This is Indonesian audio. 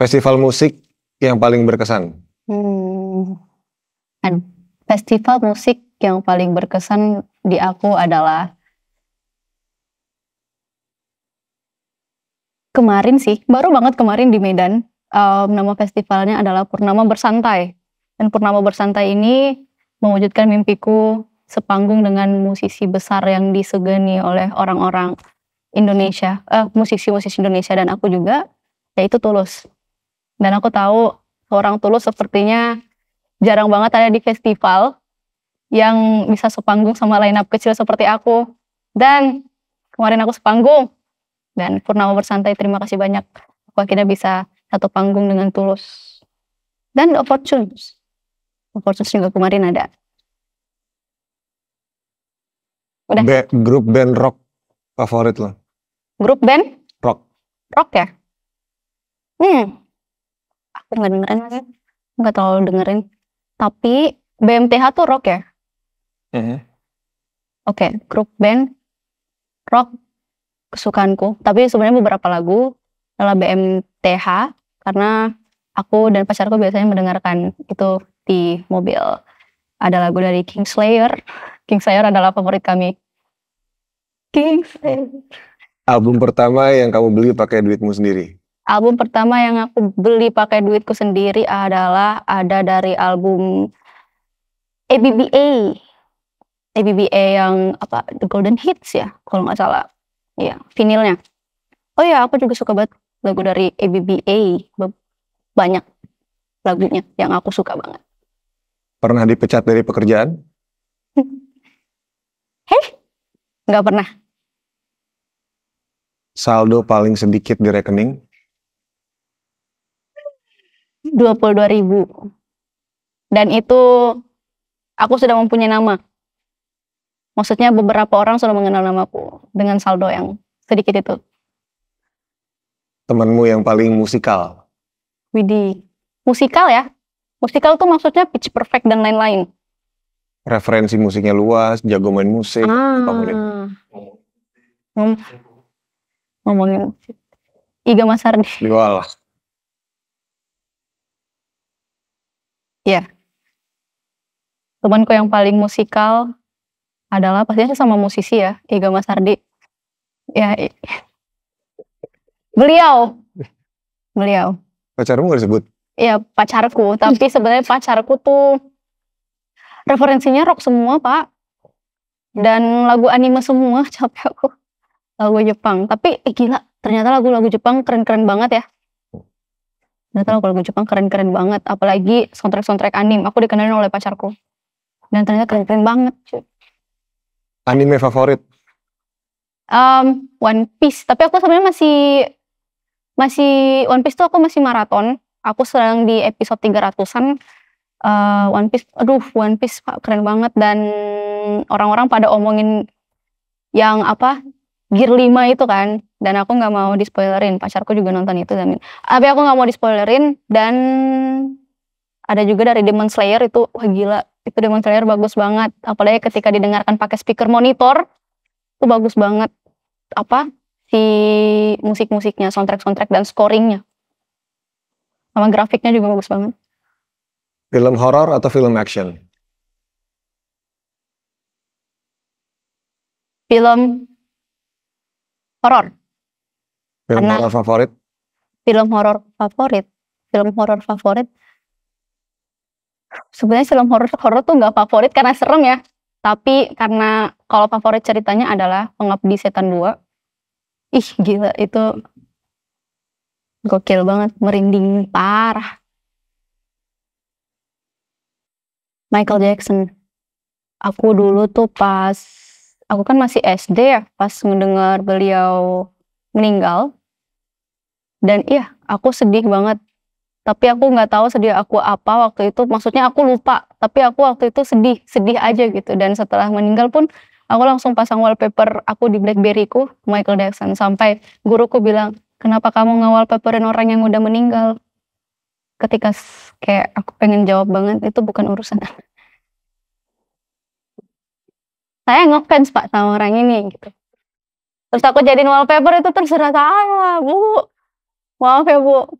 Festival musik yang paling berkesan? Hmm, kan, festival musik yang paling berkesan di aku adalah kemarin sih, baru banget kemarin di Medan. Um, nama festivalnya adalah Purnama Bersantai. Dan Purnama Bersantai ini mewujudkan mimpiku sepanggung dengan musisi besar yang disegani oleh orang-orang Indonesia, eh, musisi-musisi Indonesia dan aku juga, yaitu Tulus. Dan aku tahu seorang Tulus sepertinya jarang banget ada di festival yang bisa sepanggung sama line up kecil seperti aku. Dan kemarin aku sepanggung. Dan Purnama Bersantai terima kasih banyak. Aku akhirnya bisa satu panggung dengan Tulus. Dan the Opportunities. Opportunities juga kemarin ada. Udah. Be grup band rock favorit lo? Grup band? Rock. Rock ya? Hmm aku nggak dengerin sih nggak terlalu dengerin tapi BMTH tuh rock ya mm -hmm. oke okay, grup band rock kesukaanku tapi sebenarnya beberapa lagu adalah BMTH karena aku dan pacarku biasanya mendengarkan itu di mobil ada lagu dari Kingslayer Kingslayer adalah favorit kami Kingslayer album pertama yang kamu beli pakai duitmu sendiri album pertama yang aku beli pakai duitku sendiri adalah ada dari album ABBA. ABBA yang apa The Golden Hits ya, kalau nggak salah. Ya, vinilnya. Oh ya, aku juga suka banget lagu dari ABBA. Banyak lagunya yang aku suka banget. Pernah dipecat dari pekerjaan? Heh, nggak pernah. Saldo paling sedikit di rekening? 22 ribu. Dan itu aku sudah mempunyai nama. Maksudnya beberapa orang sudah mengenal namaku dengan saldo yang sedikit itu. Temanmu yang paling musikal? widi musikal ya? Musikal tuh maksudnya pitch perfect dan lain-lain. Referensi musiknya luas, jago main musik, ah. ngomongin musik. Iga Mas Hardi. Diwalah. Iya. Temanku yang paling musikal adalah pastinya sama musisi ya, Iga Mas Ardi. Ya, i- beliau. Beliau. Pacarmu gak disebut? Iya, pacarku. Tapi sebenarnya pacarku tuh referensinya rock semua, Pak. Dan lagu anime semua, capek aku. Lagu Jepang. Tapi eh, gila, ternyata lagu-lagu Jepang keren-keren banget ya. Dan ternyata lagu-lagu Jepang keren-keren banget. Apalagi soundtrack-soundtrack anime. Aku dikenalin oleh pacarku. Dan ternyata keren-keren banget. Cuy. Anime favorit? Um, One Piece. Tapi aku sebenarnya masih... Masih... One Piece tuh aku masih maraton. Aku sedang di episode 300-an. Uh, eh, One Piece, aduh One Piece keren banget. Dan orang-orang pada omongin yang apa Gear 5 itu kan dan aku nggak mau di spoilerin pacarku juga nonton itu dan tapi aku nggak mau di spoilerin dan ada juga dari Demon Slayer itu wah gila itu Demon Slayer bagus banget apalagi ketika didengarkan pakai speaker monitor itu bagus banget apa si musik-musiknya soundtrack-soundtrack dan scoringnya sama grafiknya juga bagus banget film horor atau film action film horor. Film horor favorit? Film horor favorit. Film horor favorit. Sebenarnya film horor horor tuh nggak favorit karena serem ya. Tapi karena kalau favorit ceritanya adalah Pengabdi Setan 2. Ih gila itu gokil banget, merinding parah. Michael Jackson. Aku dulu tuh pas aku kan masih SD ya pas mendengar beliau meninggal. Dan iya, aku sedih banget. Tapi aku nggak tahu sedih aku apa waktu itu. Maksudnya aku lupa, tapi aku waktu itu sedih, sedih aja gitu. Dan setelah meninggal pun aku langsung pasang wallpaper aku di Blackberryku Michael Jackson sampai guruku bilang kenapa kamu ngawal paperin orang yang udah meninggal ketika kayak aku pengen jawab banget itu bukan urusan saya ngefans pak sama orang ini gitu terus aku jadiin wallpaper itu terserah saya, bu Wallpaper, ya, bu